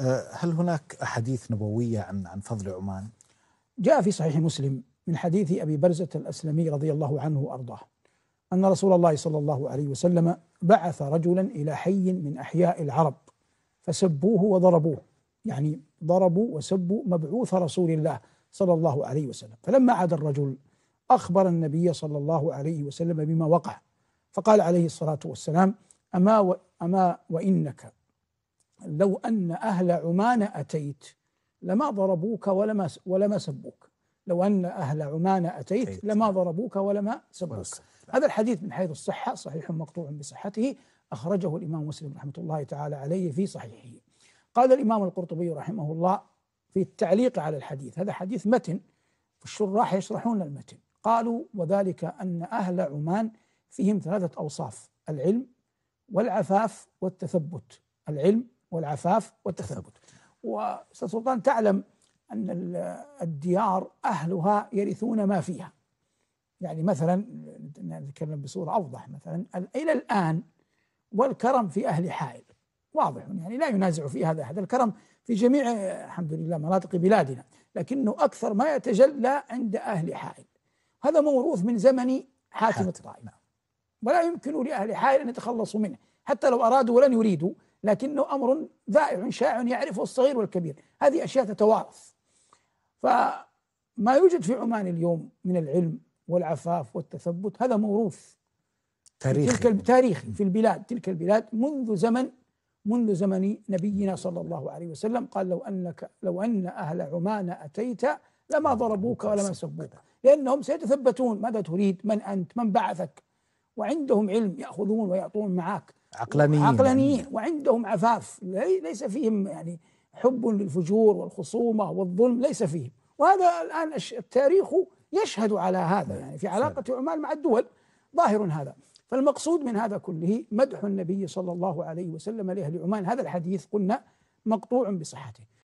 آه، هل هناك أحاديث نبوية عن عن فضل عمان؟ جاء في صحيح مسلم من حديث أبي برزة الأسلمي رضي الله عنه وأرضاه أن رسول الله صلى الله عليه وسلم بعث رجلا إلى حي من أحياء العرب فسبوه وضربوه يعني ضربوا وسبوا مبعوث رسول الله صلى الله عليه وسلم فلما عاد الرجل أخبر النبي صلى الله عليه وسلم بما وقع فقال عليه الصلاة والسلام أما, و أما وإنك لو أن أهل عمان أتيت لما ضربوك ولما ولما سبوك لو أن أهل عمان أتيت لما ضربوك ولما سبوك نعم. هذا الحديث من حيث الصحة صحيح مقطوع بصحته أخرجه الإمام مسلم رحمة الله تعالى عليه في صحيحه قال الإمام القرطبي رحمه الله في التعليق على الحديث هذا حديث متن الشراح يشرحون المتن قالوا وذلك أن أهل عمان فيهم ثلاثة أوصاف العلم والعفاف والتثبت العلم والعفاف والتثبت وأستاذ سلطان تعلم أن الديار أهلها يرثون ما فيها يعني مثلا نتكلم بصورة أوضح مثلا إلى الآن والكرم في أهل حائل واضح يعني لا ينازع في هذا أحد الكرم في جميع الحمد لله مناطق بلادنا لكنه أكثر ما يتجلى عند أهل حائل هذا موروث من زمن حاتم الطائي نعم. ولا يمكن لأهل حائل أن يتخلصوا منه حتى لو أرادوا ولن يريدوا لكنه أمر ذائع شائع يعرفه الصغير والكبير هذه أشياء تتوارث فما يوجد في عمان اليوم من العلم والعفاف والتثبت هذا موروث تاريخي تلك التاريخي في البلاد تلك البلاد منذ زمن منذ زمن نبينا صلى الله عليه وسلم قال لو انك لو ان اهل عمان اتيت لما ضربوك ولما سبوك لانهم سيتثبتون ماذا تريد من انت من بعثك وعندهم علم ياخذون ويعطون معك عقلانيين عقلانيين يعني. وعندهم عفاف ليس فيهم يعني حب للفجور والخصومة والظلم ليس فيهم وهذا الآن التاريخ يشهد على هذا يعني في علاقة عمان مع الدول ظاهر هذا فالمقصود من هذا كله مدح النبي صلى الله عليه وسلم لأهل عمان هذا الحديث قلنا مقطوع بصحته